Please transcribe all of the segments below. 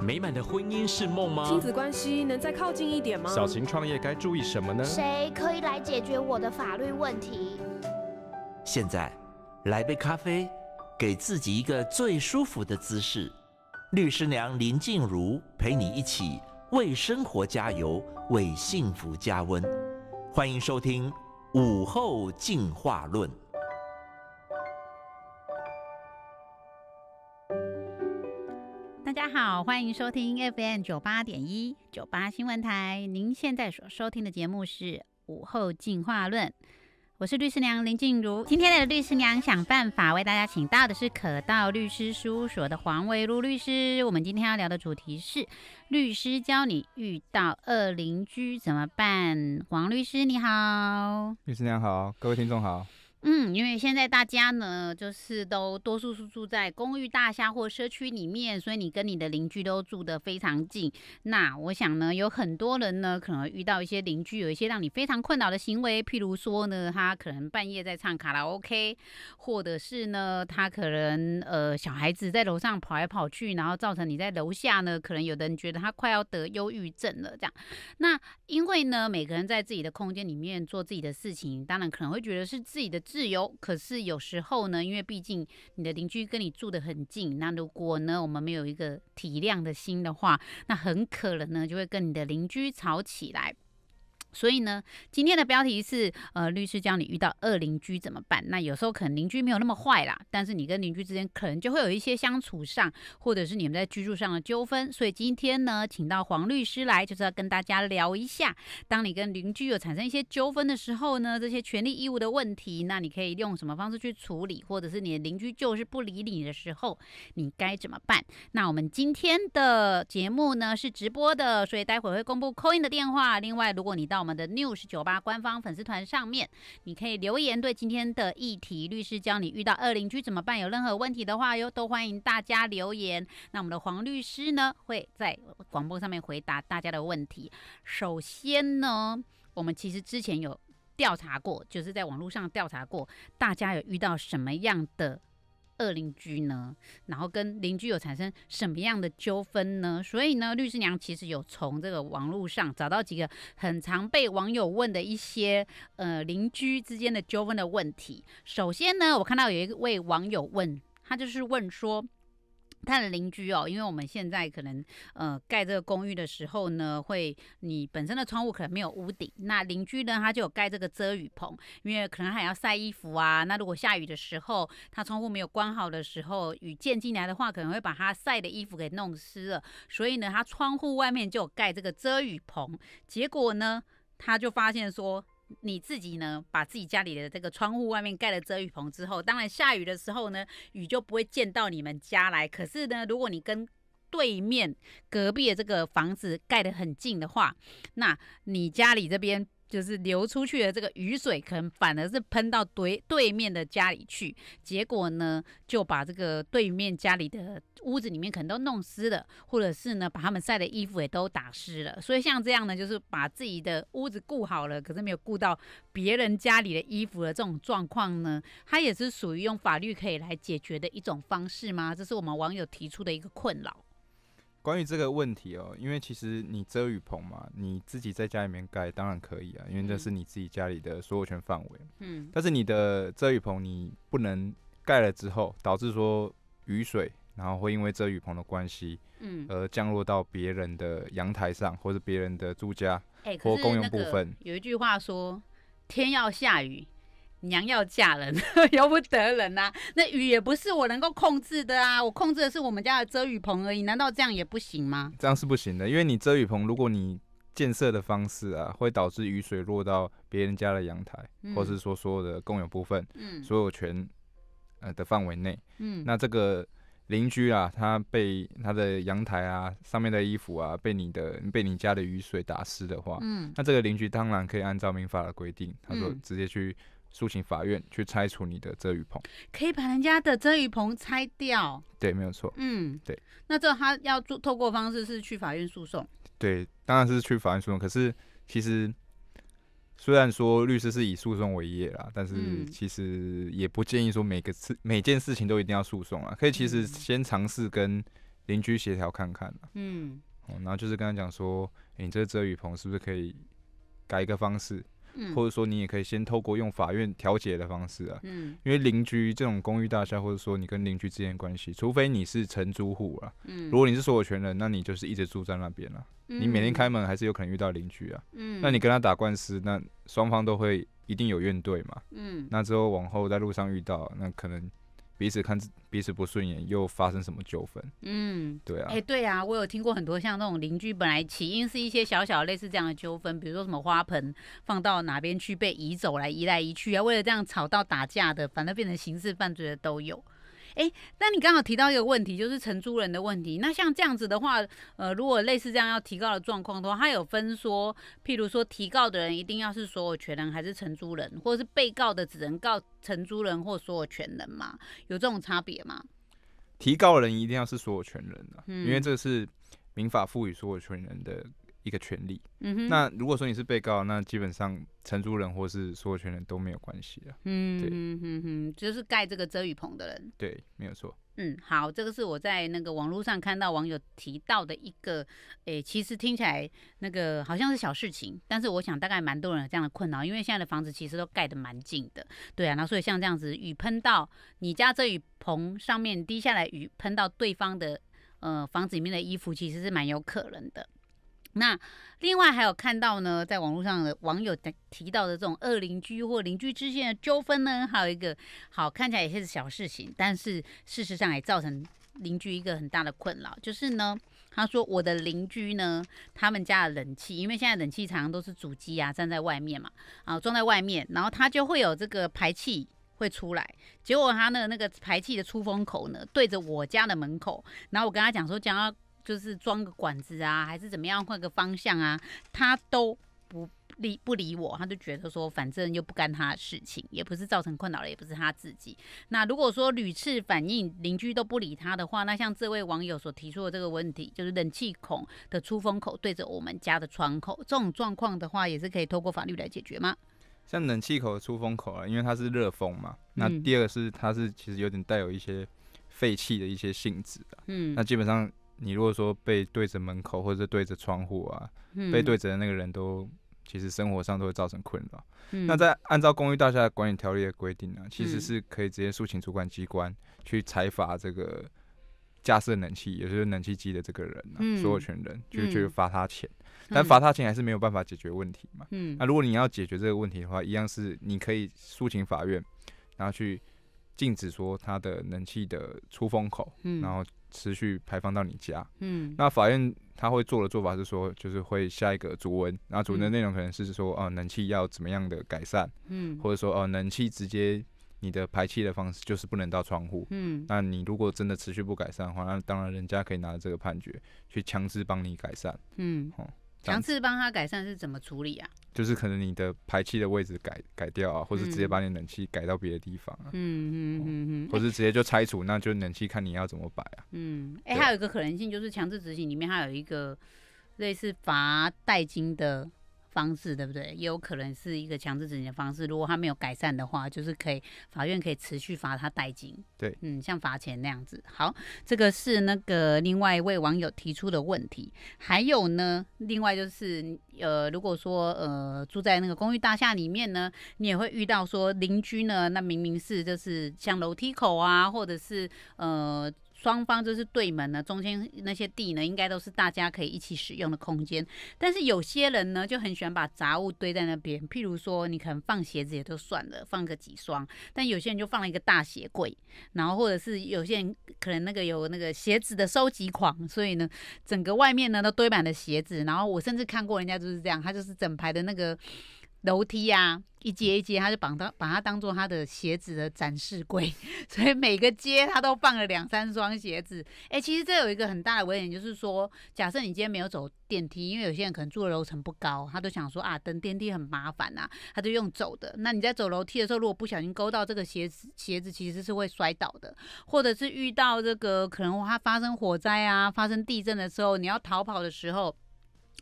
美满的婚姻是梦吗？亲子关系能再靠近一点吗？小型创业该注意什么呢？谁可以来解决我的法律问题？现在，来杯咖啡，给自己一个最舒服的姿势。律师娘林静茹陪你一起为生活加油，为幸福加温。欢迎收听《午后进化论》。大家好，欢迎收听 FM 九八点一九八新闻台。您现在所收听的节目是《午后进化论》，我是律师娘林静茹。今天的律师娘想办法为大家请到的是可道律师事务所的黄维如律师。我们今天要聊的主题是律师教你遇到恶邻居怎么办。黄律师你好，律师娘好，各位听众好。嗯，因为现在大家呢，就是都多数是住在公寓大厦或社区里面，所以你跟你的邻居都住的非常近。那我想呢，有很多人呢，可能遇到一些邻居有一些让你非常困扰的行为，譬如说呢，他可能半夜在唱卡拉 OK，或者是呢，他可能呃小孩子在楼上跑来跑去，然后造成你在楼下呢，可能有的人觉得他快要得忧郁症了这样。那因为呢，每个人在自己的空间里面做自己的事情，当然可能会觉得是自己的。自由，可是有时候呢，因为毕竟你的邻居跟你住得很近，那如果呢，我们没有一个体谅的心的话，那很可能呢，就会跟你的邻居吵起来。所以呢，今天的标题是呃，律师教你遇到恶邻居怎么办。那有时候可能邻居没有那么坏啦，但是你跟邻居之间可能就会有一些相处上，或者是你们在居住上的纠纷。所以今天呢，请到黄律师来，就是要跟大家聊一下，当你跟邻居有产生一些纠纷的时候呢，这些权利义务的问题，那你可以用什么方式去处理，或者是你的邻居就是不理你的时候，你该怎么办？那我们今天的节目呢是直播的，所以待会会公布 coin 的电话。另外，如果你到我们的 news 酒吧官方粉丝团上面，你可以留言对今天的议题，律师教你遇到恶邻居怎么办，有任何问题的话哟，都欢迎大家留言。那我们的黄律师呢，会在广播上面回答大家的问题。首先呢，我们其实之前有调查过，就是在网络上调查过，大家有遇到什么样的？二邻居呢，然后跟邻居有产生什么样的纠纷呢？所以呢，律师娘其实有从这个网络上找到几个很常被网友问的一些呃邻居之间的纠纷的问题。首先呢，我看到有一位网友问，他就是问说。他的邻居哦，因为我们现在可能呃盖这个公寓的时候呢，会你本身的窗户可能没有屋顶，那邻居呢他就有盖这个遮雨棚，因为可能还要晒衣服啊。那如果下雨的时候，他窗户没有关好的时候，雨溅进来的话，可能会把他晒的衣服给弄湿了。所以呢，他窗户外面就有盖这个遮雨棚。结果呢，他就发现说。你自己呢，把自己家里的这个窗户外面盖了遮雨棚之后，当然下雨的时候呢，雨就不会溅到你们家来。可是呢，如果你跟对面隔壁的这个房子盖得很近的话，那你家里这边。就是流出去的这个雨水，可能反而是喷到对对面的家里去，结果呢，就把这个对面家里的屋子里面可能都弄湿了，或者是呢，把他们晒的衣服也都打湿了。所以像这样呢，就是把自己的屋子顾好了，可是没有顾到别人家里的衣服的这种状况呢，它也是属于用法律可以来解决的一种方式吗？这是我们网友提出的一个困扰。关于这个问题哦，因为其实你遮雨棚嘛，你自己在家里面盖当然可以啊，因为这是你自己家里的所有权范围。嗯，但是你的遮雨棚你不能盖了之后，导致说雨水然后会因为遮雨棚的关系，嗯，而降落到别人的阳台上或者别人的住家，或公用那分。有一句话说，天要下雨。娘要嫁人，由不得人呐。那雨也不是我能够控制的啊，我控制的是我们家的遮雨棚而已。难道这样也不行吗？这样是不行的，因为你遮雨棚，如果你建设的方式啊，会导致雨水落到别人家的阳台，或是说所有的共有部分、所有权呃的范围内。嗯，那这个邻居啊，他被他的阳台啊上面的衣服啊被你的被你家的雨水打湿的话，嗯，那这个邻居当然可以按照民法的规定，他说直接去。诉请法院去拆除你的遮雨棚，可以把人家的遮雨棚拆掉。对，没有错。嗯，对。那这他要做，透过方式是去法院诉讼。对，当然是去法院诉讼。可是其实虽然说律师是以诉讼为业啦，但是其实也不建议说每个事每件事情都一定要诉讼啊。可以其实先尝试跟邻居协调看看。嗯。然后就是刚他讲说，你这个遮雨棚是不是可以改一个方式？或者说，你也可以先透过用法院调解的方式啊，嗯，因为邻居这种公寓大厦，或者说你跟邻居之间关系，除非你是承租户啊，嗯，如果你是所有权人，那你就是一直住在那边了，你每天开门还是有可能遇到邻居啊，嗯，那你跟他打官司，那双方都会一定有怨对嘛，嗯，那之后往后在路上遇到，那可能。彼此看彼此不顺眼，又发生什么纠纷？嗯，对啊，哎，对啊，我有听过很多像那种邻居，本来起因是一些小小类似这样的纠纷，比如说什么花盆放到哪边去被移走，来移来移去啊，为了这样吵到打架的，反正变成刑事犯罪的都有。哎，那你刚好提到一个问题，就是承租人的问题。那像这样子的话，呃，如果类似这样要提告的状况的话，它有分说，譬如说提告的人一定要是所有权人还是承租人，或者是被告的只能告承租人或所有权人吗？有这种差别吗？提告人一定要是所有权人啊，因为这是民法赋予所有权人的。一个权利，嗯哼。那如果说你是被告，那基本上承租人或是所有权人都没有关系了，嗯嗯哼哼，就是盖这个遮雨棚的人，对，没有错。嗯，好，这个是我在那个网络上看到网友提到的一个，诶，其实听起来那个好像是小事情，但是我想大概蛮多人有这样的困扰，因为现在的房子其实都盖得蛮近的，对啊，然后所以像这样子，雨喷到你家遮雨棚上面滴下来雨，喷到对方的呃房子里面的衣服，其实是蛮有可能的。那另外还有看到呢，在网络上的网友提提到的这种二邻居或邻居之间的纠纷呢，还有一个好看起来也是小事情，但是事实上也造成邻居一个很大的困扰。就是呢，他说我的邻居呢，他们家的冷气，因为现在冷气常常都是主机啊站在外面嘛，啊装在外面，然后他就会有这个排气会出来，结果他的那个排气的出风口呢对着我家的门口，然后我跟他讲说，讲要。就是装个管子啊，还是怎么样，换个方向啊，他都不理不理我，他就觉得说反正又不干他的事情，也不是造成困扰了，也不是他自己。那如果说屡次反映邻居都不理他的话，那像这位网友所提出的这个问题，就是冷气孔的出风口对着我们家的窗口，这种状况的话，也是可以透过法律来解决吗？像冷气口的出风口啊，因为它是热风嘛。那第二个是它是其实有点带有一些废气的一些性质的。嗯，那基本上。你如果说背对着门口或者对着窗户啊，背对着的那个人都其实生活上都会造成困扰。那在按照公寓大厦管理条例的规定呢，其实是可以直接诉请主管机关去裁罚这个架设冷气，也就是冷气机的这个人啊，所有权人就去罚他钱。但罚他钱还是没有办法解决问题嘛。那如果你要解决这个问题的话，一样是你可以诉请法院，然后去禁止说他的冷气的出风口，然后。持续排放到你家，嗯，那法院他会做的做法是说，就是会下一个主文，那主文的内容可能是说，哦，暖气要怎么样的改善，嗯，或者说，哦，暖气直接你的排气的方式就是不能到窗户，嗯，那你如果真的持续不改善的话，那当然人家可以拿这个判决去强制帮你改善，嗯。强制帮他改善是怎么处理啊？就是可能你的排气的位置改改掉啊，或者直接把你冷气改到别的地方啊。嗯嗯嗯嗯，或是直接就拆除，那就冷气看你要怎么摆啊。嗯，哎，还有一个可能性就是强制执行里面它有一个类似罚代金的。方式对不对？也有可能是一个强制执行的方式。如果他没有改善的话，就是可以法院可以持续罚他代金。对，嗯，像罚钱那样子。好，这个是那个另外一位网友提出的问题。还有呢，另外就是呃，如果说呃住在那个公寓大厦里面呢，你也会遇到说邻居呢，那明明是就是像楼梯口啊，或者是呃。双方就是对门呢，中间那些地呢，应该都是大家可以一起使用的空间。但是有些人呢，就很喜欢把杂物堆在那边。譬如说，你可能放鞋子也就算了，放个几双；但有些人就放了一个大鞋柜，然后或者是有些人可能那个有那个鞋子的收集狂，所以呢，整个外面呢都堆满了鞋子。然后我甚至看过人家就是这样，他就是整排的那个。楼梯呀，一阶一阶，他就绑到把它当做他的鞋子的展示柜，所以每个阶他都放了两三双鞋子。哎，其实这有一个很大的危险，就是说，假设你今天没有走电梯，因为有些人可能住的楼层不高，他都想说啊，等电梯很麻烦呐，他就用走的。那你在走楼梯的时候，如果不小心勾到这个鞋子，鞋子其实是会摔倒的，或者是遇到这个可能它发生火灾啊，发生地震的时候，你要逃跑的时候。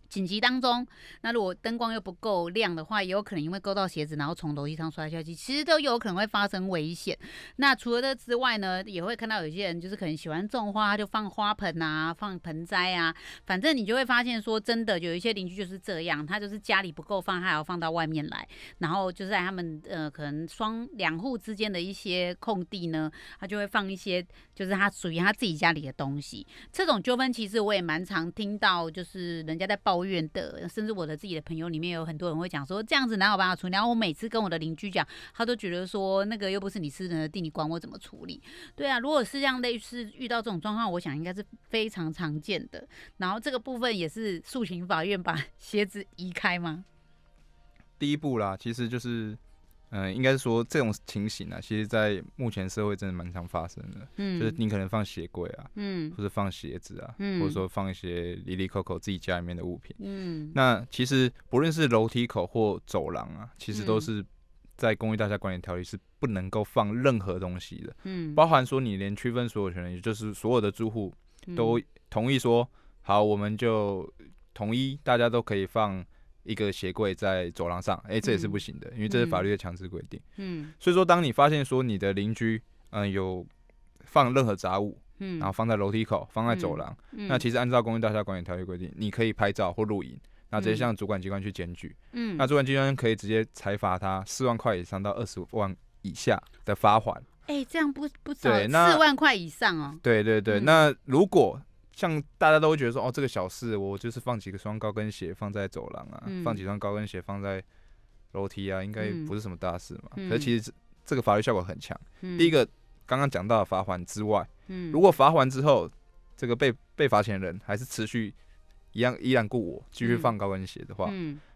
紧急当中，那如果灯光又不够亮的话，也有可能因为勾到鞋子，然后从楼梯上摔下去，其实都有可能会发生危险。那除了这之外呢，也会看到有些人就是可能喜欢种花，就放花盆啊，放盆栽啊，反正你就会发现说，真的有一些邻居就是这样，他就是家里不够放，他还要放到外面来，然后就是在他们呃可能双两户之间的一些空地呢，他就会放一些就是他属于他自己家里的东西。这种纠纷其实我也蛮常听到，就是人家在。抱怨的，甚至我的自己的朋友里面有很多人会讲说这样子哪有办法处理。然后我每次跟我的邻居讲，他都觉得说那个又不是你私人的地，你管我怎么处理？对啊，如果是这样类似遇到这种状况，我想应该是非常常见的。然后这个部分也是诉请法院把鞋子移开吗？第一步啦，其实就是。嗯，应该是说这种情形呢，其实，在目前社会真的蛮常发生的。嗯，就是你可能放鞋柜啊，嗯，或者放鞋子啊，或者说放一些里里口口自己家里面的物品。嗯，那其实不论是楼梯口或走廊啊，其实都是在公寓大厦管理条例是不能够放任何东西的。嗯，包含说你连区分所有权，也就是所有的住户都同意说，好，我们就统一大家都可以放。一个鞋柜在走廊上，哎，这也是不行的，因为这是法律的强制规定。嗯，所以说，当你发现说你的邻居，嗯，有放任何杂物，嗯，然后放在楼梯口，放在走廊，那其实按照《公寓大厦管理条例》规定，你可以拍照或录影，那直接向主管机关去检举。嗯，那主管机关可以直接裁罚他四万块以上到二十万以下的罚款。哎，这样不不少，那四万块以上哦。对对对，那如果。像大家都会觉得说，哦，这个小事，我就是放几个双高跟鞋放在走廊啊，放几双高跟鞋放在楼梯啊，应该不是什么大事嘛。可是其实这个法律效果很强。第一个，刚刚讲到的罚款之外，如果罚完之后，这个被被罚钱人还是持续一样依然雇我继续放高跟鞋的话，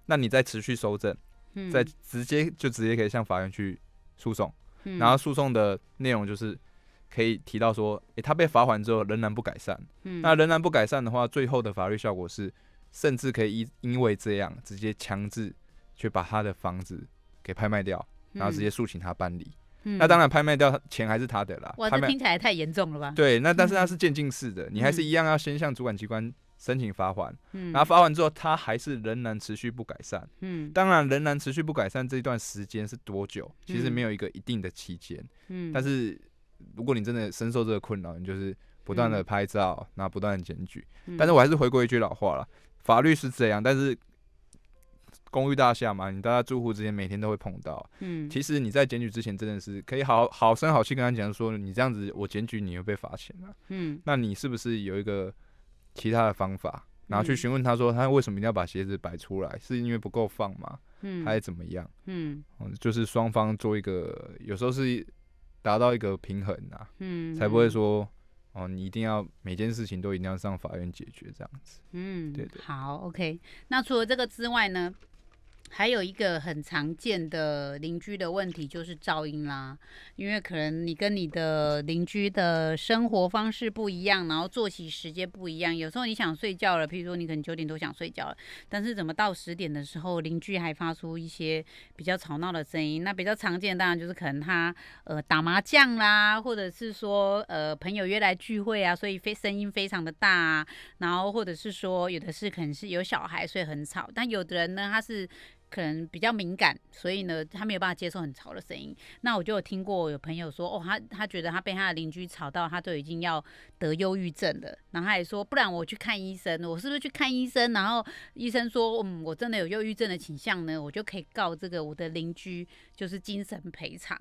那你再持续收证，再直接就直接可以向法院去诉讼，然后诉讼的内容就是。可以提到说，诶，他被罚款之后仍然不改善，嗯，那仍然不改善的话，最后的法律效果是，甚至可以因因为这样直接强制去把他的房子给拍卖掉，然后直接诉请他搬离。那当然，拍卖掉钱还是他的啦。哇，这听起来太严重了吧？对，那但是那是渐进式的，你还是一样要先向主管机关申请罚款，嗯，然后罚款之后他还是仍然持续不改善，嗯，当然仍然持续不改善这一段时间是多久，其实没有一个一定的期间，嗯，但是。如果你真的深受这个困扰，你就是不断的拍照，然后不断的检举。但是我还是回归一句老话了，法律是这样，但是公寓大厦嘛，你大家住户之间每天都会碰到。嗯，其实你在检举之前，真的是可以好好声好气跟他讲说，你这样子我检举你会被罚钱了。嗯，那你是不是有一个其他的方法，然后去询问他说，他为什么一定要把鞋子摆出来？是因为不够放吗？嗯，还是怎么样？嗯，就是双方做一个，有时候是。达到一个平衡啊，嗯，才不会说，哦，你一定要每件事情都一定要上法院解决这样子，嗯，对对，好，OK，那除了这个之外呢？还有一个很常见的邻居的问题就是噪音啦，因为可能你跟你的邻居的生活方式不一样，然后作息时间不一样。有时候你想睡觉了，譬如说你可能九点多想睡觉了，但是怎么到十点的时候，邻居还发出一些比较吵闹的声音？那比较常见当然就是可能他呃打麻将啦，或者是说呃朋友约来聚会啊，所以非声音非常的大。啊，然后或者是说有的是可能是有小孩，所以很吵。但有的人呢，他是。可能比较敏感，所以呢，他没有办法接受很吵的声音。那我就有听过有朋友说，哦，他他觉得他被他的邻居吵到，他都已经要得忧郁症了。然后他也说，不然我去看医生，我是不是去看医生？然后医生说，嗯，我真的有忧郁症的倾向呢，我就可以告这个我的邻居，就是精神赔偿。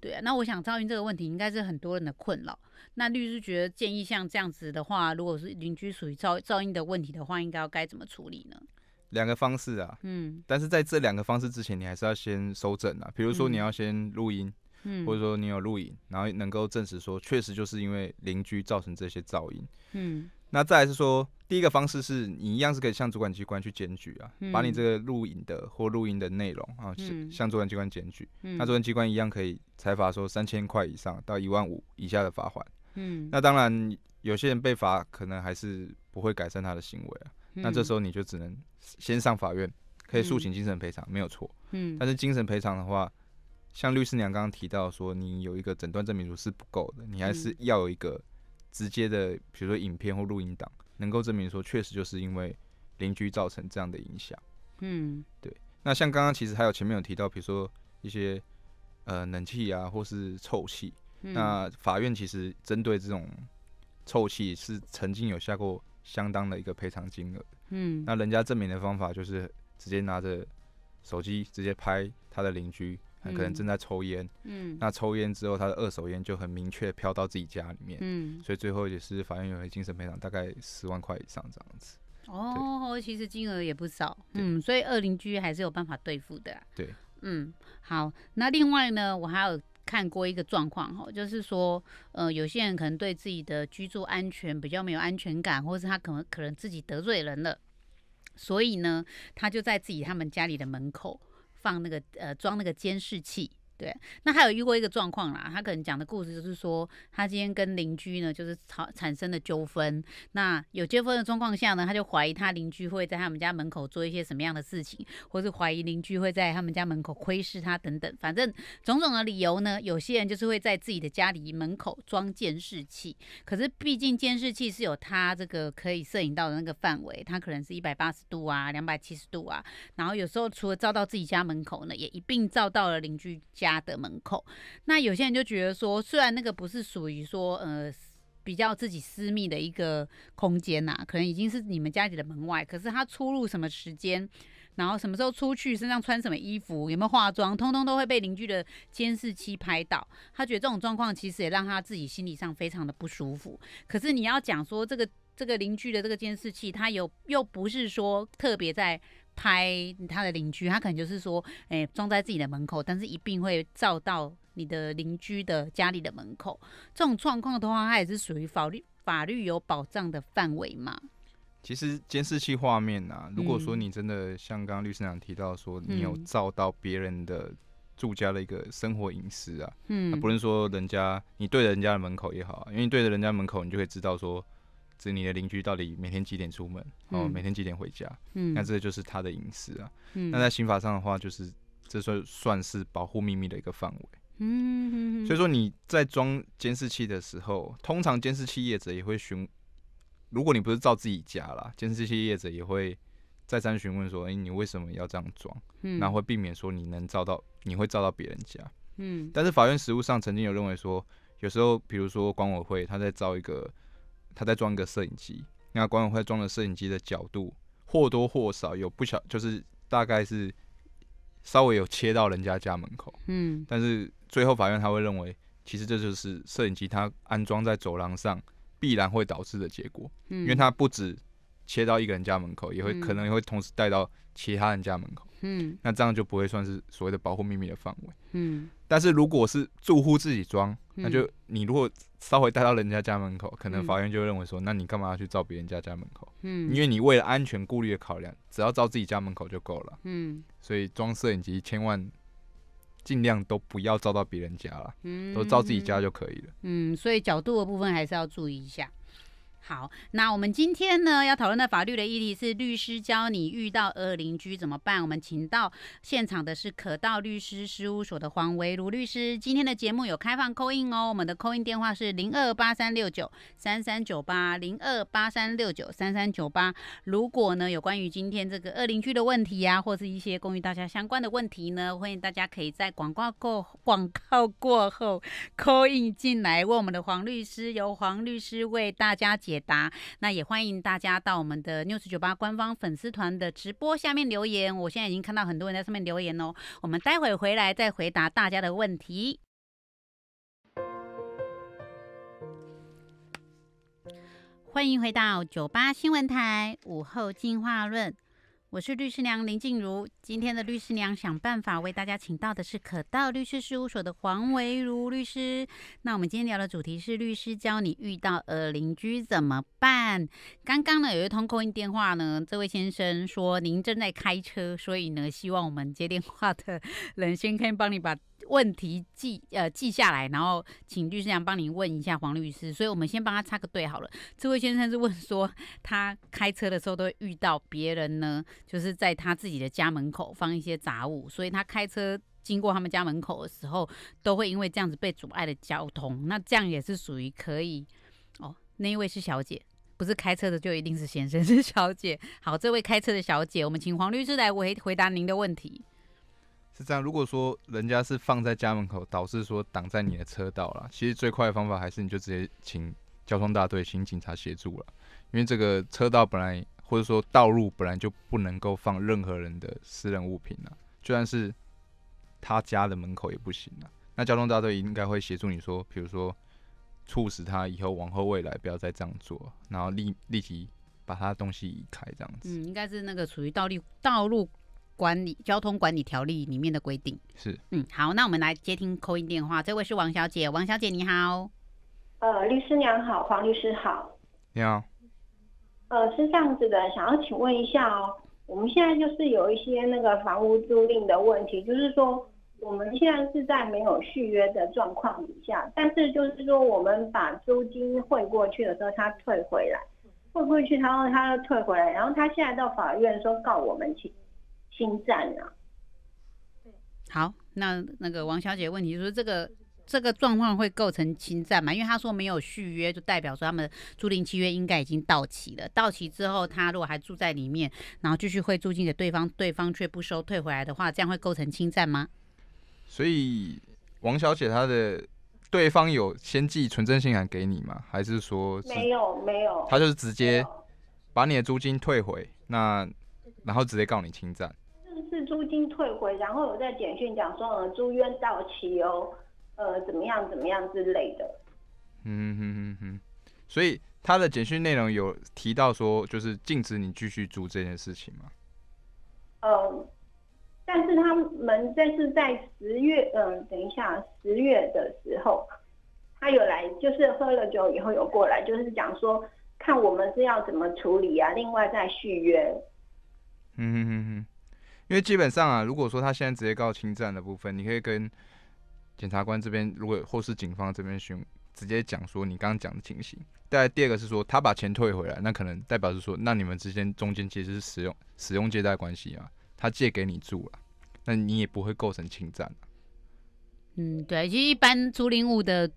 对啊，那我想噪音这个问题应该是很多人的困扰。那律师觉得建议像这样子的话，如果是邻居属于噪噪音的问题的话，应该要该怎么处理呢？两个方式啊，嗯，但是在这两个方式之前，你还是要先收整啊。比如说你要先录音，嗯，或者说你有录影，然后能够证实说确实就是因为邻居造成这些噪音，嗯，那再是说第一个方式是你一样是可以向主管机关去检举啊，把你这个录影的或录音的内容啊，向主管机关检举，那主管机关一样可以裁罚说三千块以上到一万五以下的罚款，嗯，那当然有些人被罚可能还是不会改善他的行为啊。那这时候你就只能先上法院，可以诉请精神赔偿，没有错。嗯。但是精神赔偿的话，像律师娘刚刚提到说，你有一个诊断证明书是不够的，你还是要有一个直接的，比如说影片或录音档，能够证明说确实就是因为邻居造成这样的影响。嗯。对。那像刚刚其实还有前面有提到，比如说一些呃冷气啊或是臭气，那法院其实针对这种臭气是曾经有下过。相当的一个赔偿金额，嗯，那人家证明的方法就是直接拿着手机直接拍他的邻居，可能正在抽烟，嗯，那抽烟之后他的二手烟就很明确飘到自己家里面，嗯，所以最后也是法院有了精神赔偿，大概十万块以上这样子。哦，其实金额也不少，嗯，所以二邻居还是有办法对付的，对，嗯，好，那另外呢，我还有。看过一个状况哈，就是说，呃，有些人可能对自己的居住安全比较没有安全感，或是他可能可能自己得罪人了，所以呢，他就在自己他们家里的门口放那个呃装那个监视器。对，那还有遇过一个状况啦，他可能讲的故事就是说，他今天跟邻居呢，就是产产生了纠纷。那有纠纷的状况下呢，他就怀疑他邻居会在他们家门口做一些什么样的事情，或是怀疑邻居会在他们家门口窥视他等等。反正种种的理由呢，有些人就是会在自己的家里门口装监视器，可是毕竟监视器是有它这个可以摄影到的那个范围，它可能是一百八十度啊，两百七十度啊。然后有时候除了照到自己家门口呢，也一并照到了邻居家。家的门口，那有些人就觉得说，虽然那个不是属于说呃比较自己私密的一个空间呐，可能已经是你们家里的门外，可是他出入什么时间，然后什么时候出去，身上穿什么衣服，有没有化妆，通通都会被邻居的监视器拍到。他觉得这种状况其实也让他自己心理上非常的不舒服。可是你要讲说这个这个邻居的这个监视器，他有又不是说特别在。拍他的邻居，他可能就是说，哎，装在自己的门口，但是一并会照到你的邻居的家里的门口。这种状况的话，它也是属于法律法律有保障的范围嘛。其实监视器画面啊，如果说你真的像刚刚律师长提到说，你有照到别人的住家的一个生活隐私啊，嗯，不论说人家你对着人家的门口也好，因为你对着人家门口，你就会知道说。这你的邻居到底每天几点出门？哦，每天几点回家？嗯，那这个就是他的隐私啊。嗯，那在刑法上的话，就是这算算是保护秘密的一个范围。嗯所以说你在装监视器的时候，通常监视器业者也会询，如果你不是照自己家啦，监视器业者也会再三询问说：“哎，你为什么要这样装？”嗯，然后避免说你能照到，你会照到别人家。嗯，但是法院实务上曾经有认为说，有时候比如说管委会他在招一个。他在装一个摄影机，那管委会装的摄影机的角度或多或少有不小，就是大概是稍微有切到人家家门口，嗯，但是最后法院他会认为，其实这就是摄影机它安装在走廊上必然会导致的结果，因为它不止切到一个人家门口，也会可能也会同时带到其他人家门口，嗯，那这样就不会算是所谓的保护秘密的范围，嗯，但是如果是住户自己装，那就你如果。稍微带到人家家门口，可能法院就认为说，那你干嘛要去照别人家家门口？嗯，因为你为了安全顾虑的考量，只要照自己家门口就够了。嗯，所以装摄影机千万尽量都不要照到别人家了，都照自己家就可以了。嗯，所以角度的部分还是要注意一下。好，那我们今天呢要讨论的法律的议题是律师教你遇到恶邻居怎么办。我们请到现场的是可道律师事务所的黄维如律师。今天的节目有开放扣印哦，我们的扣印电话是零二八三六九三三九八零二八三六九三三九八。如果呢有关于今天这个恶邻居的问题呀，或是一些公寓大家相关的问题呢，欢迎大家可以在广告过广告过后扣印进来，问我们的黄律师，由黄律师为大家解。答，那也欢迎大家到我们的六 s 九八官方粉丝团的直播下面留言。我现在已经看到很多人在上面留言哦。我们待会回来再回答大家的问题。欢迎回到九八新闻台午后进化论。我是律师娘林静茹，今天的律师娘想办法为大家请到的是可道律师事务所的黄维如律师。那我们今天聊的主题是律师教你遇到呃邻居怎么办。刚刚呢有一通公音电话呢，这位先生说您正在开车，所以呢希望我们接电话的 人先可以帮你把问题记呃记下来，然后请律师娘帮您问一下黄律师。所以我们先帮他插个队好了。这位先生是问说他开车的时候都会遇到别人呢？就是在他自己的家门口放一些杂物，所以他开车经过他们家门口的时候，都会因为这样子被阻碍了交通。那这样也是属于可以哦。那一位是小姐，不是开车的就一定是先生 是小姐。好，这位开车的小姐，我们请黄律师来回回答您的问题。是这样，如果说人家是放在家门口，导致说挡在你的车道了，其实最快的方法还是你就直接请交通大队请警察协助了，因为这个车道本来。或者说，道路本来就不能够放任何人的私人物品了，就算是他家的门口也不行了。那交通大队应该会协助你说，比如说促使他以后往后未来不要再这样做，然后立立即把他东西移开这样子。嗯，应该是那个属于道路道路管理交通管理条例里面的规定。是。嗯，好，那我们来接听扣音电话，这位是王小姐，王小姐你好。呃，律师娘好，黄律师好。你好。呃，是这样子的，想要请问一下哦，我们现在就是有一些那个房屋租赁的问题，就是说我们现在是在没有续约的状况底下，但是就是说我们把租金汇过去的时候，他退回来，会不会去？然后他退回来，然后他现在到法院说告我们侵侵占了。好，那那个王小姐问题就是这个。这个状况会构成侵占嘛？因为他说没有续约，就代表说他们租赁契约应该已经到期了。到期之后，他如果还住在里面，然后继续会租金给对方，对方却不收退回来的话，这样会构成侵占吗？所以，王小姐，她的对方有先寄存证信函给你吗？还是说没有没有？他就是直接把你的租金退回，那然后直接告你侵占。是租金退回，然后有在简讯讲说呃租约到期哦。呃，怎么样，怎么样之类的。嗯哼哼哼，所以他的简讯内容有提到说，就是禁止你继续做这件事情吗？嗯，但是他们，但是在十月，嗯，等一下，十月的时候，他有来，就是喝了酒以后有过来，就是讲说，看我们是要怎么处理啊，另外再续约。嗯哼哼哼，因为基本上啊，如果说他现在直接告侵占的部分，你可以跟。检察官这边，如果或是警方这边，询直接讲说你刚刚讲的情形。但第二个是说，他把钱退回来，那可能代表是说，那你们之间中间其实是使用使用借贷关系啊，他借给你住了，那你也不会构成侵占嗯，对，就一般租赁物的。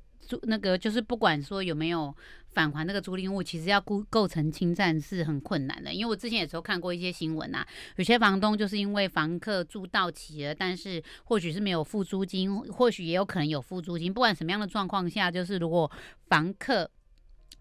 那个就是不管说有没有返还那个租赁物，其实要构构成侵占是很困难的。因为我之前也时候看过一些新闻啊，有些房东就是因为房客住到期了，但是或许是没有付租金，或许也有可能有付租金。不管什么样的状况下，就是如果房客。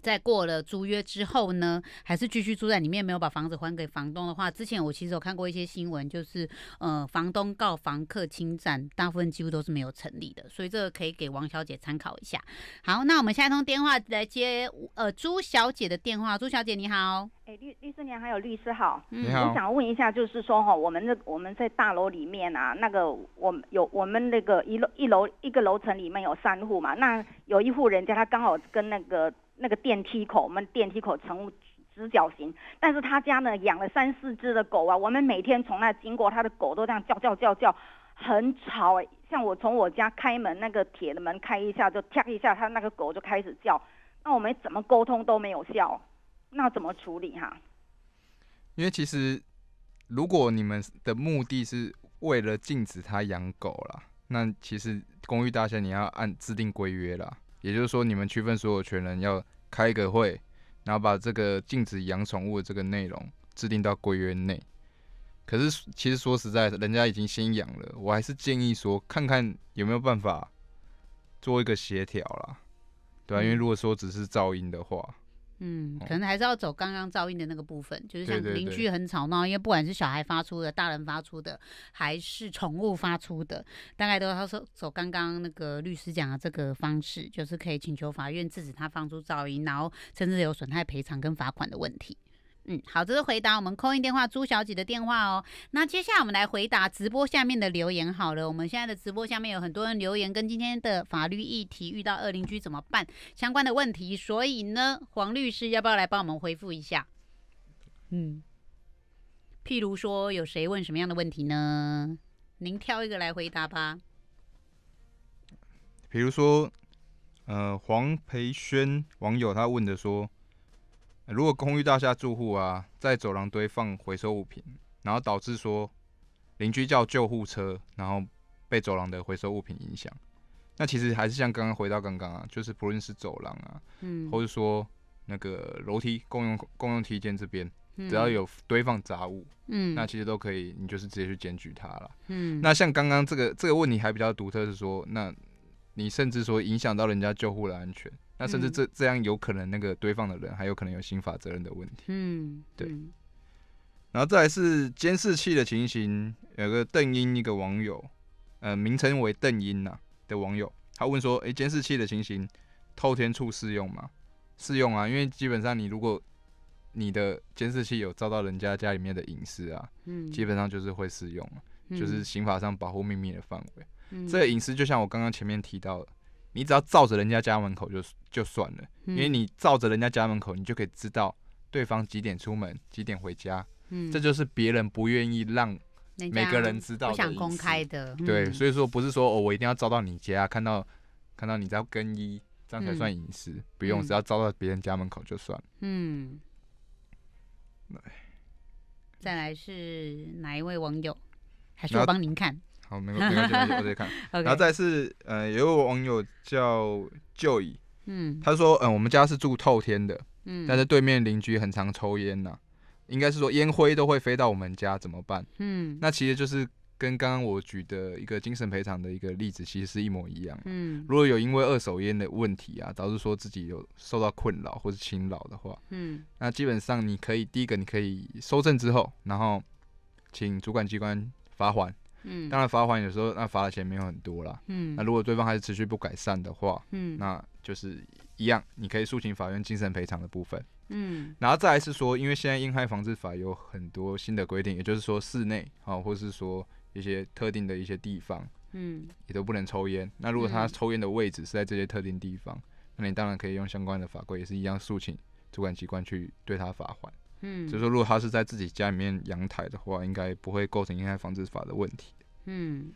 在过了租约之后呢，还是继续住在里面，没有把房子还给房东的话，之前我其实有看过一些新闻，就是呃，房东告房客侵占，大部分几乎都是没有成立的，所以这个可以给王小姐参考一下。好，那我们下一通电话来接呃朱小姐的电话，朱小姐你好，哎律律师您还有律师好，你好，我想问一下，就是说哈，我们那我们在大楼里面啊，那个我们有我们那个一楼一楼一个楼层里面有三户嘛，那有一户人家他刚好跟那个。那个电梯口，我们电梯口呈直角形，但是他家呢养了三四只的狗啊，我们每天从那经过，他的狗都这样叫叫叫叫，很吵哎。像我从我家开门那个铁的门开一下就踢一下，他那个狗就开始叫，那我们怎么沟通都没有效，那怎么处理哈？因为其实如果你们的目的是为了禁止他养狗了，那其实公寓大厦你要按制定规约了。也就是说，你们区分所有权人要开一个会，然后把这个禁止养宠物的这个内容制定到规约内。可是，其实说实在的，人家已经先养了，我还是建议说，看看有没有办法做一个协调啦，对吧？因为如果说只是噪音的话，嗯，可能还是要走刚刚噪音的那个部分，就是像邻居很吵闹，因为不管是小孩发出的、大人发出的，还是宠物发出的，大概都他说走刚刚那个律师讲的这个方式，就是可以请求法院制止他放出噪音，然后甚至有损害赔偿跟罚款的问题。嗯，好，这是回答我们扣印电话朱小姐的电话哦。那接下来我们来回答直播下面的留言好了。我们现在的直播下面有很多人留言，跟今天的法律议题遇到二邻居怎么办相关的问题，所以呢，黄律师要不要来帮我们回复一下？嗯，譬如说有谁问什么样的问题呢？您挑一个来回答吧。比如说，呃，黄培轩网友他问的说。如果公寓大厦住户啊，在走廊堆放回收物品，然后导致说邻居叫救护车，然后被走廊的回收物品影响，那其实还是像刚刚回到刚刚啊，就是不论是走廊啊，嗯，或者说那个楼梯共用共用梯间这边，只要有堆放杂物，嗯，那其实都可以，你就是直接去检举他了，嗯，那像刚刚这个这个问题还比较独特是说，那你甚至说影响到人家救护的安全。那甚至这这样有可能那个堆放的人还有可能有刑法责任的问题。嗯，对。然后再来是监视器的情形，有个邓英一个网友，呃，名称为邓英呐的网友，他问说：“诶，监视器的情形，偷天处适用吗？适用啊，因为基本上你如果你的监视器有照到人家家里面的隐私啊，嗯，基本上就是会适用，就是刑法上保护秘密的范围。这个隐私就像我刚刚前面提到的。”你只要照着人家家门口就就算了，因为你照着人家家门口，你就可以知道对方几点出门、几点回家。嗯，这就是别人不愿意让每个人知道，不想公开的。对，所以说不是说我一定要照到你家，看到看到你在更衣，这样才算隐私。不用，只要照到别人家门口就算。嗯。再来是哪一位网友？还是我帮您看？好，没关系，没关系，我再看。然后再次，呃，有位网友叫旧椅，嗯，他说，嗯，我们家是住透天的，嗯，但是对面邻居很常抽烟呐，应该是说烟灰都会飞到我们家，怎么办？嗯，那其实就是跟刚刚我举的一个精神赔偿的一个例子，其实是一模一样嗯，如果有因为二手烟的问题啊，导致说自己有受到困扰或者侵扰的话，嗯，那基本上你可以第一个你可以收证之后，然后请主管机关罚款。嗯，当然罚款有时候那罚的钱没有很多啦。嗯，那如果对方还是持续不改善的话，嗯，那就是一样，你可以诉请法院精神赔偿的部分。嗯，然后再来是说，因为现在因害防治法有很多新的规定，也就是说室内啊，或是说一些特定的一些地方，嗯，也都不能抽烟。那如果他抽烟的位置是在这些特定地方，那你当然可以用相关的法规也是一样诉请主管机关去对他罚款。嗯，就是说，如果他是在自己家里面阳台的话，应该不会构成《危害防治法》的问题。嗯，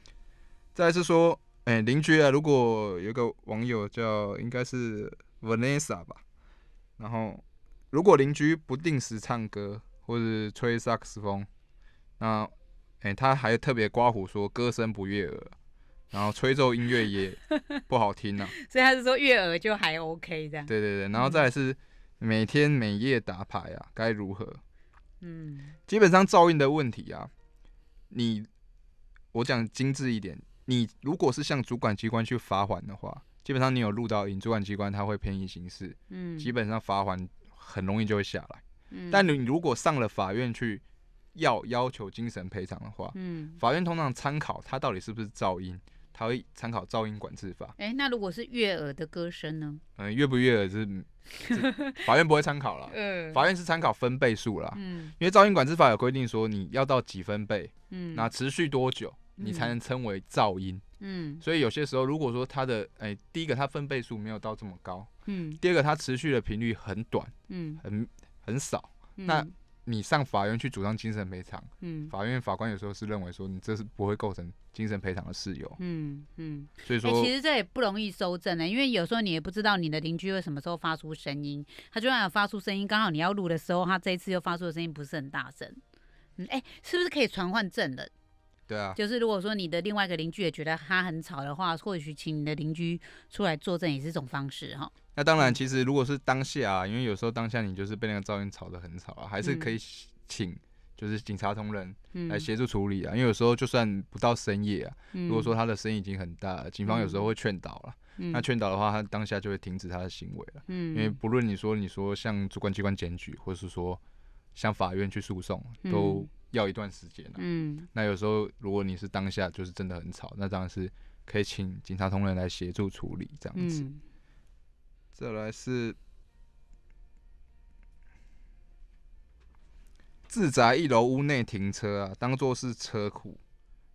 再是说，哎，邻居啊，如果有个网友叫应该是 Vanessa 吧，然后如果邻居不定时唱歌或者吹萨克斯风，那哎，他还特别刮胡说歌声不悦耳，然后吹奏音乐也不好听啊。所以他是说悦耳就还 OK 的。对对对，然后再是。每天每夜打牌啊，该如何？嗯，基本上噪音的问题啊，你我讲精致一点，你如果是向主管机关去罚款的话，基本上你有录到音，主管机关他会偏移形式，嗯，基本上罚款很容易就会下来。但你如果上了法院去要要求精神赔偿的话，嗯，法院通常参考他到底是不是噪音，他会参考噪音管制法。哎，那如果是悦耳的歌声呢？嗯，悦不悦耳是。法院不会参考了，嗯，法院是参考分倍数了，嗯，因为噪音管制法有规定说你要到几分贝，嗯，那持续多久你才能称为噪音，嗯，所以有些时候如果说它的，哎，第一个它分倍数没有到这么高，嗯，第二个它持续的频率很短，嗯，很很少，那。你上法院去主张精神赔偿，嗯，法院法官有时候是认为说你这是不会构成精神赔偿的事由，嗯嗯，所以说，其实这也不容易收证呢。因为有时候你也不知道你的邻居会什么时候发出声音，他就算有发出声音，刚好你要录的时候，他这一次又发出的声音不是很大声，嗯，哎，是不是可以传唤证人？对啊，就是如果说你的另外一个邻居也觉得他很吵的话，或许请你的邻居出来作证也是一种方式哈。那当然，其实如果是当下，啊，因为有时候当下你就是被那个噪音吵得很吵啊，还是可以请就是警察同仁来协助处理啊。因为有时候就算不到深夜啊，如果说他的声音已经很大，警方有时候会劝导了。那劝导的话，他当下就会停止他的行为了。嗯，因为不论你说你说向主管机关检举，或是说向法院去诉讼，都要一段时间啊。嗯，那有时候如果你是当下就是真的很吵，那当然是可以请警察同仁来协助处理这样子。再来是自宅一楼屋内停车啊，当做是车库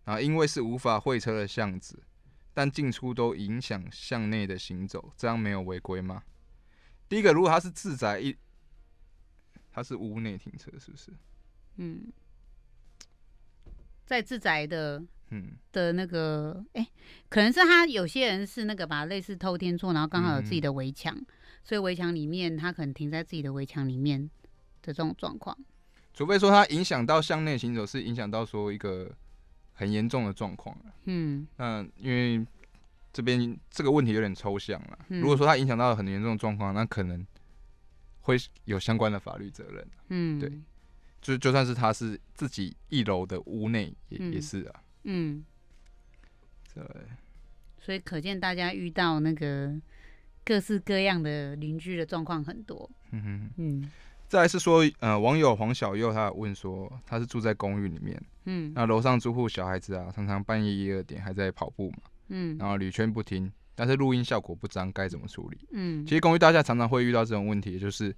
啊，因为是无法会车的巷子，但进出都影响巷内的行走，这样没有违规吗？第一个，如果他是自宅一，他是屋内停车是不是？嗯，在自宅的。嗯的那个，哎，可能是他有些人是那个吧，类似偷天错，然后刚好有自己的围墙，所以围墙里面他可能停在自己的围墙里面的这种状况。除非说他影响到向内行走，是影响到说一个很严重的状况嗯，那因为这边这个问题有点抽象了。如果说他影响到很严重的状况，那可能会有相关的法律责任。嗯，对，就就算是他是自己一楼的屋内，也也是啊。嗯，对，所以可见大家遇到那个各式各样的邻居的状况很多。嗯哼，嗯，再是说，呃，网友黄小佑他问说，他是住在公寓里面，嗯，那楼上住户小孩子啊，常常半夜一二点还在跑步嘛，嗯，然后屡劝不听，但是录音效果不彰，该怎么处理？嗯，其实公寓大家常常会遇到这种问题，就是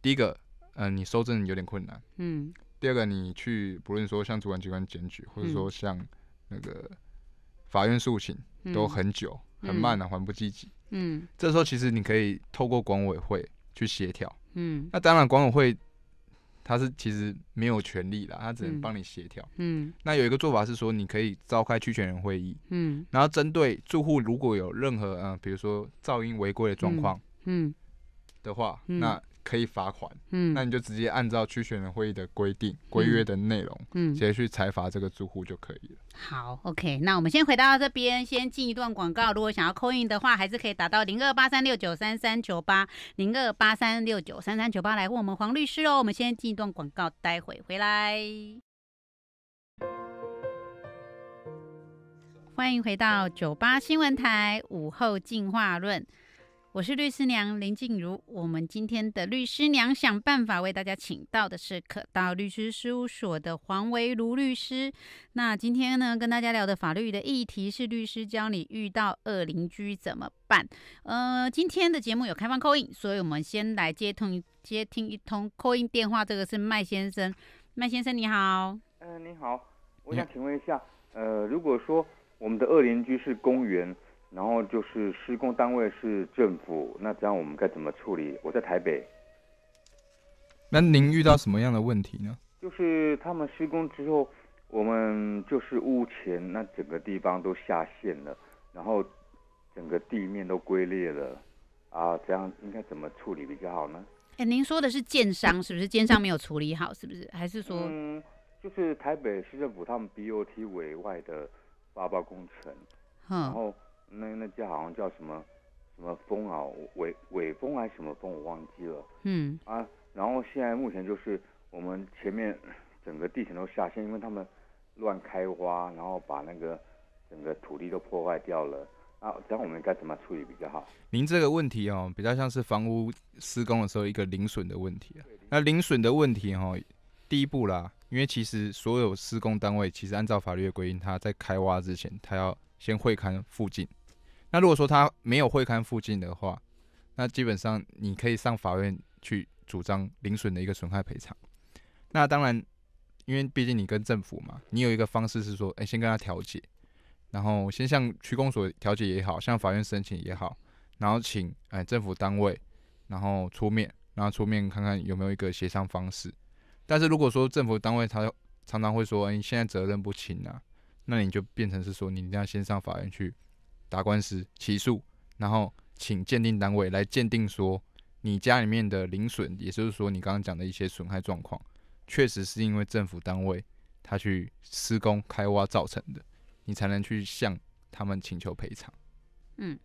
第一个，嗯，你收证有点困难，嗯，第二个，你去不论说向主管机关检举，或者说像那个法院诉请都很久、很慢啊，还不积极。嗯，这时候其实你可以透过管委会去协调。嗯，那当然管委会他是其实没有权利啦，他只能帮你协调。嗯，那有一个做法是说，你可以召开区权人会议。嗯，然后针对住户如果有任何嗯，比如说噪音违规的状况，嗯的话，那。可以罚款，嗯，那你就直接按照区选人会议的规定、规约的内容，嗯，直接去裁罚这个住户就可以了。好，OK，那我们先回到这边，先进一段广告。如果想要扣印的话，还是可以打到零二八三六九三三九八零二八三六九三三九八来问我们黄律师哦。我们先进一段广告，待会回来。欢迎回到九八新闻台午后进化论。我是律师娘林静茹，我们今天的律师娘想办法为大家请到的是可道律师事务所的黄维如律师。那今天呢，跟大家聊的法律的议题是律师教你遇到恶邻居怎么办。呃，今天的节目有开放扣印，所以我们先来接通接听一通扣印电话。这个是麦先生，麦先生你好。嗯，你好，我想请问一下，呃，如果说我们的恶邻居是公园。然后就是施工单位是政府，那这样我们该怎么处理？我在台北。那您遇到什么样的问题呢？就是他们施工之后，我们就是屋前那整个地方都下陷了，然后整个地面都龟裂了，啊，这样应该怎么处理比较好呢？哎，您说的是建商是不是？奸商没有处理好是不是？还是说？嗯，就是台北市政府他们 BOT 委外的发包工程，然后。那那家好像叫什么什么风啊，尾尾风还是什么风，我忘记了。嗯啊，然后现在目前就是我们前面整个地形都下陷，因为他们乱开挖，然后把那个整个土地都破坏掉了。啊，这样我们该怎么处理比较好？您这个问题哦，比较像是房屋施工的时候一个零损的问题。啊。那零损的问题哦，第一步啦，因为其实所有施工单位其实按照法律的规定，他在开挖之前，他要先会勘附近。那如果说他没有会刊附近的话，那基本上你可以上法院去主张零损的一个损害赔偿。那当然，因为毕竟你跟政府嘛，你有一个方式是说，哎，先跟他调解，然后先向区公所调解也好，向法院申请也好，然后请哎政府单位然后出面，然后出面看看有没有一个协商方式。但是如果说政府单位他常常会说，哎，现在责任不清啊，那你就变成是说，你一定要先上法院去。打官司起诉，然后请鉴定单位来鉴定，说你家里面的林损，也就是说你刚刚讲的一些损害状况，确实是因为政府单位他去施工开挖造成的，你才能去向他们请求赔偿。嗯。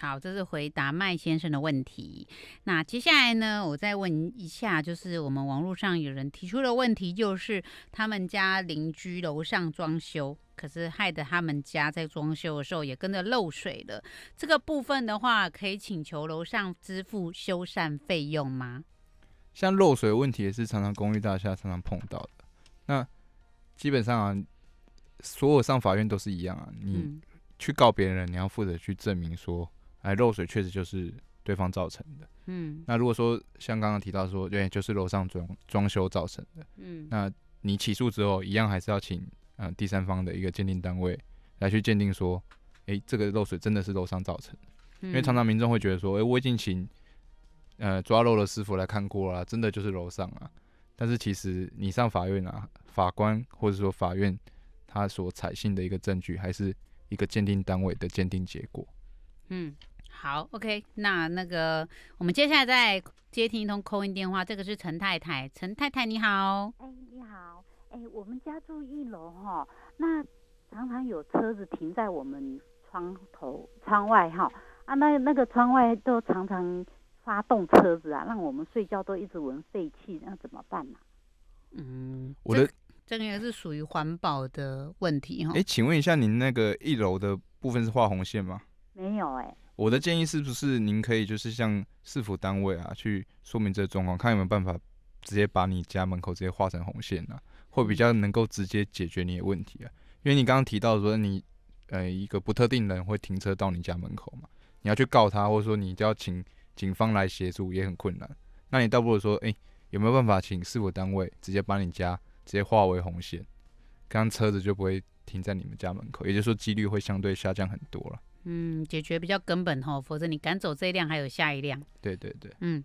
好，这是回答麦先生的问题。那接下来呢，我再问一下，就是我们网络上有人提出的问题，就是他们家邻居楼上装修，可是害得他们家在装修的时候也跟着漏水了。这个部分的话，可以请求楼上支付修缮费用吗？像漏水问题也是常常公寓大厦常常碰到的。那基本上啊，所有上法院都是一样啊，你去告别人，你要负责去证明说。哎，漏水确实就是对方造成的。嗯，那如果说像刚刚提到说，哎，就是楼上装装修造成的。嗯，那你起诉之后，一样还是要请嗯第三方的一个鉴定单位来去鉴定，说，哎，这个漏水真的是楼上造成的。因为常常民众会觉得说，哎，我已经请呃抓漏的师傅来看过了，真的就是楼上啊。但是其实你上法院啊，法官或者说法院他所采信的一个证据，还是一个鉴定单位的鉴定结果。嗯，好，OK，那那个我们接下来再接听一通扣音电话，这个是陈太太，陈太太你好，哎你好，哎我们家住一楼哈，那常常有车子停在我们窗头窗外哈，啊那那个窗外都常常发动车子啊，让我们睡觉都一直闻废气，那怎么办呢？嗯，我的这个是属于环保的问题哈，哎，请问一下您那个一楼的部分是画红线吗？没有哎，我的建议是不是您可以就是向市府单位啊，去说明这个状况，看有没有办法直接把你家门口直接画成红线呢？会比较能够直接解决你的问题啊。因为你刚刚提到说你呃一个不特定人会停车到你家门口嘛，你要去告他，或者说你就要请警方来协助，也很困难。那你倒不如说，哎，有没有办法请市府单位直接把你家直接划为红线，刚刚车子就不会停在你们家门口，也就是说几率会相对下降很多了。嗯，解决比较根本吼，否则你赶走这一辆，还有下一辆。对对对。嗯，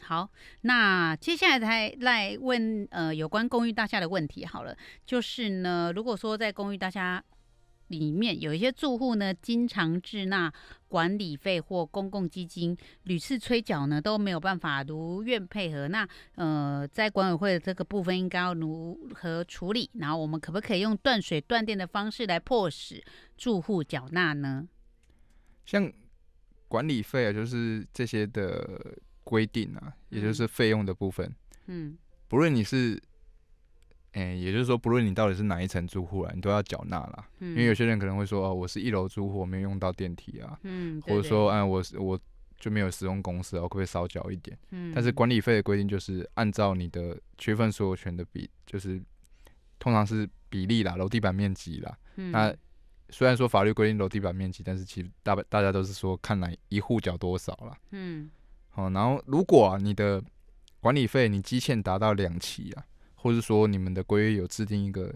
好，那接下来才来问呃有关公寓大厦的问题好了，就是呢，如果说在公寓大厦里面有一些住户呢，经常滞纳管理费或公共基金，屡次催缴呢都没有办法如愿配合，那呃在管委会的这个部分应该要如何处理？然后我们可不可以用断水断电的方式来迫使住户缴纳呢？像管理费啊，就是这些的规定啊，也就是费用的部分。嗯，不论你是，哎，也就是说，不论你到底是哪一层住户啊，你都要缴纳啦。因为有些人可能会说，哦，我是一楼住户，我没有用到电梯啊，嗯，或者说，嗯，我是我就没有使用公司，我可不可以少缴一点？嗯，但是管理费的规定就是按照你的区分所有权的比，就是通常是比例啦，楼地板面积啦，那。虽然说法律规定楼地板面积，但是其实大大家都是说，看来一户缴多少了。嗯，好，然后如果你的管理费你积欠达到两期啊，或者说你们的规约有制定一个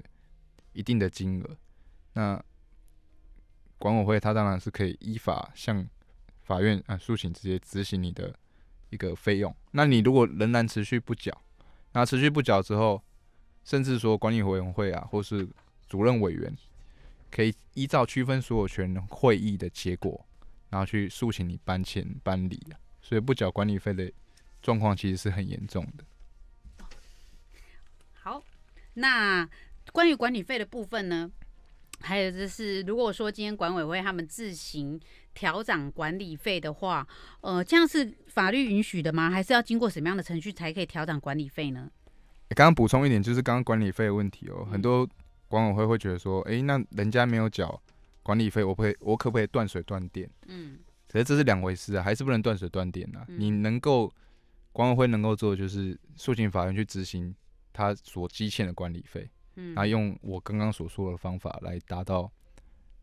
一定的金额，那管委会他当然是可以依法向法院啊诉请直接执行你的一个费用。那你如果仍然持续不缴，那持续不缴之后，甚至说管理委员会啊，或是主任委员。可以依照区分所有权会议的结果，然后去诉请你搬迁搬离所以不缴管理费的状况其实是很严重的。好，那关于管理费的部分呢？还有就是，如果说今天管委会他们自行调整管理费的话，呃，这样是法律允许的吗？还是要经过什么样的程序才可以调整管理费呢？刚刚补充一点，就是刚刚管理费的问题哦，很多。管委会会觉得说，哎，那人家没有缴管理费，我可我可不可以断水断电？嗯，可是这是两回事啊，还是不能断水断电啊？你能够管委会能够做的就是诉请法院去执行他所积欠的管理费，然后用我刚刚所说的方法来达到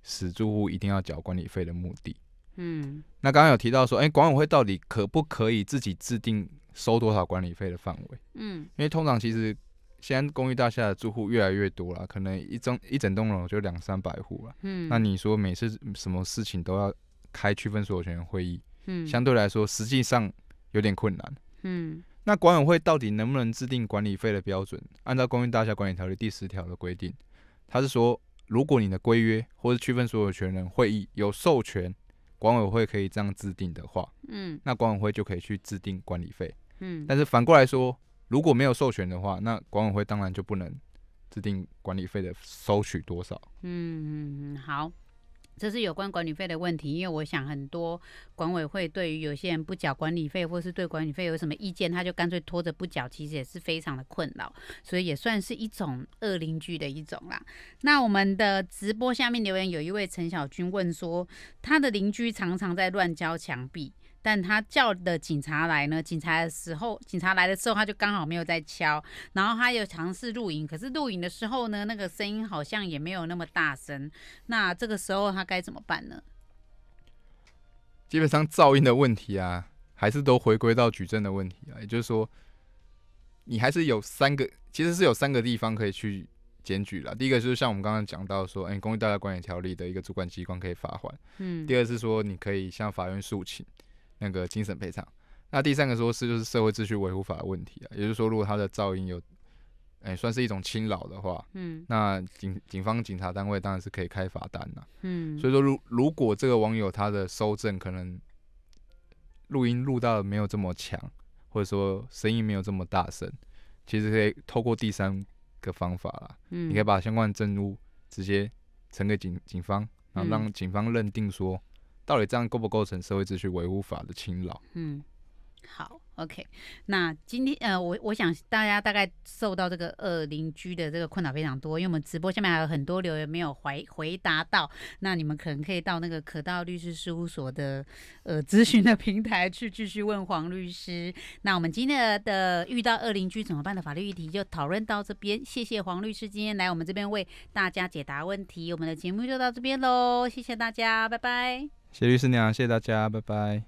使住户一定要缴管理费的目的。嗯，那刚刚有提到说，哎，管委会到底可不可以自己制定收多少管理费的范围？嗯，因为通常其实。现在公寓大厦的住户越来越多了，可能一整一整栋楼就两三百户了。嗯，那你说每次什么事情都要开区分所有权人会议，嗯，相对来说实际上有点困难。嗯，那管委会到底能不能制定管理费的标准？按照《公寓大厦管理条例》第十条的规定，他是说，如果你的规约或是区分所有权人会议有授权，管委会可以这样制定的话，嗯，那管委会就可以去制定管理费。嗯，但是反过来说。如果没有授权的话，那管委会当然就不能制定管理费的收取多少。嗯，嗯，好，这是有关管理费的问题，因为我想很多管委会对于有些人不缴管理费，或是对管理费有什么意见，他就干脆拖着不缴，其实也是非常的困扰，所以也算是一种恶邻居的一种啦。那我们的直播下面留言有一位陈小军问说，他的邻居常常在乱交墙壁。但他叫的警察来呢？警察的时候，警察来的时候，他就刚好没有在敲。然后他又尝试录影，可是录影的时候呢，那个声音好像也没有那么大声。那这个时候他该怎么办呢？基本上噪音的问题啊，还是都回归到举证的问题啊。也就是说，你还是有三个，其实是有三个地方可以去检举了，第一个就是像我们刚刚讲到说，哎，公益大家管理条例的一个主管机关可以罚款。嗯。第二是说，你可以向法院诉请。那个精神赔偿，那第三个说是就是社会秩序维护法的问题啊，也就是说，如果他的噪音有，哎，算是一种侵扰的话，嗯，那警警方警察单位当然是可以开罚单了，嗯，所以说如如果这个网友他的收证可能录音录到没有这么强，或者说声音没有这么大声，其实可以透过第三个方法啦，嗯，你可以把相关证物直接呈给警警方，然后让警方认定说。到底这样构不构成社会秩序维护法的侵扰？嗯，好，OK。那今天呃，我我想大家大概受到这个二邻居的这个困扰非常多，因为我们直播下面还有很多留言没有回回答到，那你们可能可以到那个可道律师事务所的呃咨询的平台去继续问黄律师。那我们今天的遇到二邻居怎么办的法律议题就讨论到这边，谢谢黄律师今天来我们这边为大家解答问题，我们的节目就到这边喽，谢谢大家，拜拜。谢律师娘，谢谢大家，拜拜。